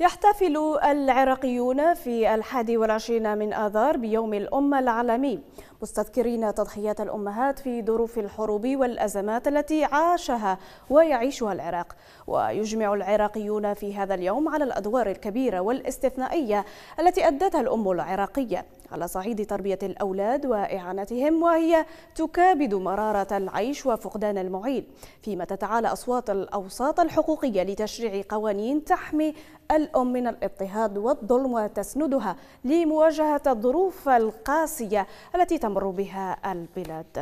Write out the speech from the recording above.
يحتفل العراقيون في الحادي والعشرين من آذار بيوم الأمة العالمي مستذكرين تضحيات الأمهات في ظروف الحروب والأزمات التي عاشها ويعيشها العراق ويجمع العراقيون في هذا اليوم على الأدوار الكبيرة والاستثنائية التي أدتها الأم العراقية على صعيد تربية الأولاد وإعانتهم وهي تكابد مرارة العيش وفقدان المعيل فيما تتعالى أصوات الأوساط الحقوقية لتشريع قوانين تحمي الأم من الاضطهاد والظلم وتسندها لمواجهة الظروف القاسية التي تمر بها البلاد